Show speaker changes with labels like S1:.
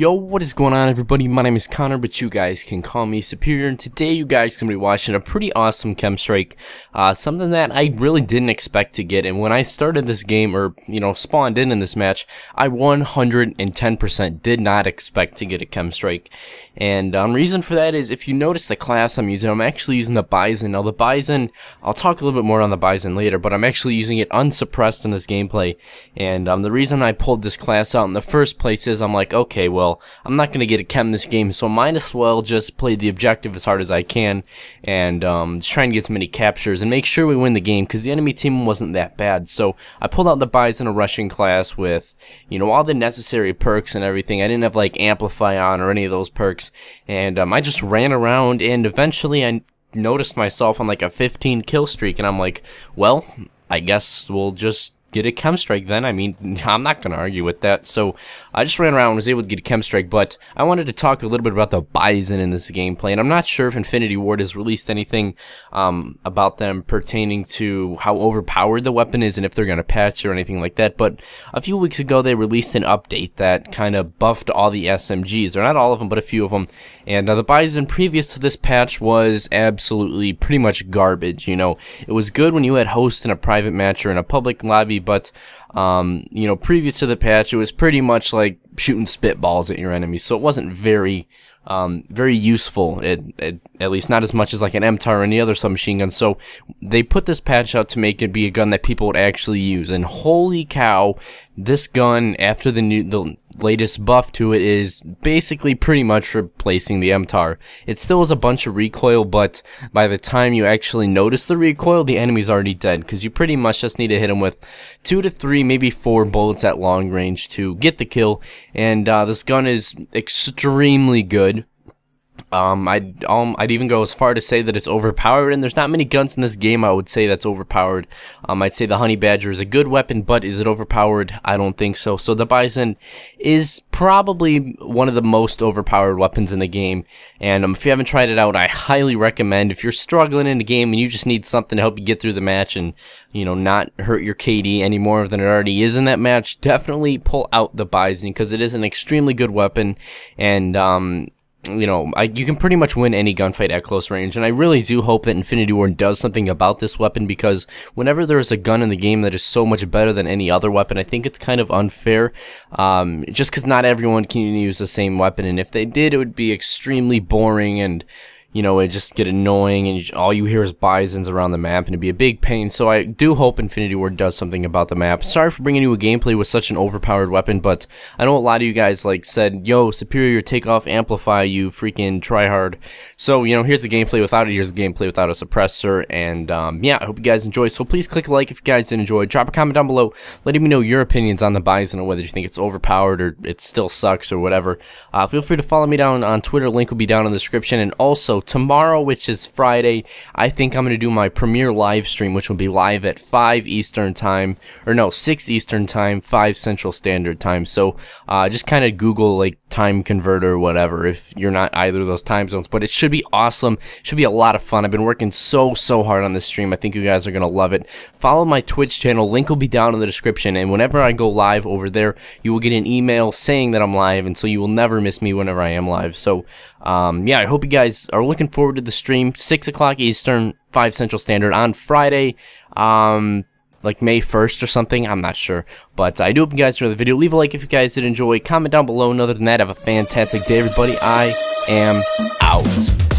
S1: Yo, what is going on everybody? My name is Connor, but you guys can call me Superior, and today you guys can be watching a pretty awesome chem strike, uh, something that I really didn't expect to get, and when I started this game, or, you know, spawned in in this match, I 110% did not expect to get a chem strike, and um, reason for that is, if you notice the class I'm using, I'm actually using the Bison. Now the Bison, I'll talk a little bit more on the Bison later, but I'm actually using it unsuppressed in this gameplay, and um, the reason I pulled this class out in the first place is I'm like, okay, well, well. I'm not going to get a chem this game, so might as well just play the objective as hard as I can and um, just try and get as many captures and make sure we win the game because the enemy team wasn't that bad. So I pulled out the buys in a rushing class with, you know, all the necessary perks and everything. I didn't have like Amplify on or any of those perks, and um, I just ran around and eventually I noticed myself on like a 15 kill streak and I'm like, well, I guess we'll just get a chem strike then. I mean, I'm not going to argue with that. So I just ran around and was able to get a chem strike, but I wanted to talk a little bit about the Bison in this gameplay. And I'm not sure if Infinity Ward has released anything um, about them pertaining to how overpowered the weapon is and if they're going to patch or anything like that. But a few weeks ago, they released an update that kind of buffed all the SMGs. They're not all of them, but a few of them. And uh, the Bison previous to this patch was absolutely pretty much garbage. You know, it was good when you had hosts in a private match or in a public lobby but um, you know, previous to the patch, it was pretty much like shooting spitballs at your enemies, so it wasn't very um, very useful, at, at, least not as much as like an MTAR or any other submachine gun. So they put this patch out to make it be a gun that people would actually use. And holy cow, this gun after the new the latest buff to it is basically pretty much replacing the MTAR. It still has a bunch of recoil, but by the time you actually notice the recoil, the enemy's already dead, because you pretty much just need to hit him with two to three, maybe four bullets at long range to get the kill, and uh, this gun is extremely good um, I'd um, I'd even go as far to say that it's overpowered, and there's not many guns in this game. I would say that's overpowered. Um, I'd say the honey badger is a good weapon, but is it overpowered? I don't think so. So the bison is probably one of the most overpowered weapons in the game. And um, if you haven't tried it out, I highly recommend. If you're struggling in the game and you just need something to help you get through the match and you know not hurt your KD any more than it already is in that match, definitely pull out the bison because it is an extremely good weapon, and um you know, I, you can pretty much win any gunfight at close range, and I really do hope that Infinity War does something about this weapon because whenever there is a gun in the game that is so much better than any other weapon, I think it's kind of unfair. Um, just because not everyone can use the same weapon, and if they did, it would be extremely boring and you know, it just get annoying and you, all you hear is bisons around the map and it'd be a big pain. So I do hope Infinity Ward does something about the map. Sorry for bringing you a gameplay with such an overpowered weapon, but I know a lot of you guys like said, yo, superior takeoff amplify, you freaking tryhard. So, you know, here's the gameplay without it, here's the gameplay without a suppressor, and um, yeah, I hope you guys enjoy. So please click like if you guys did enjoy. Drop a comment down below letting me know your opinions on the bison and whether you think it's overpowered or it still sucks or whatever. Uh, feel free to follow me down on Twitter, link will be down in the description, and also tomorrow, which is Friday, I think I'm going to do my premiere live stream, which will be live at 5 Eastern Time, or no, 6 Eastern Time, 5 Central Standard Time. So uh, just kind of Google like time converter, whatever, if you're not either of those time zones. But it should be awesome. It should be a lot of fun. I've been working so, so hard on this stream. I think you guys are going to love it. Follow my Twitch channel. Link will be down in the description. And whenever I go live over there, you will get an email saying that I'm live. And so you will never miss me whenever I am live. So um, yeah, I hope you guys are looking forward to the stream. 6 o'clock Eastern, 5 Central Standard on Friday. Um, like May 1st or something. I'm not sure. But I do hope you guys enjoyed the video. Leave a like if you guys did enjoy. Comment down below. And other than that, have a fantastic day, everybody. I am out.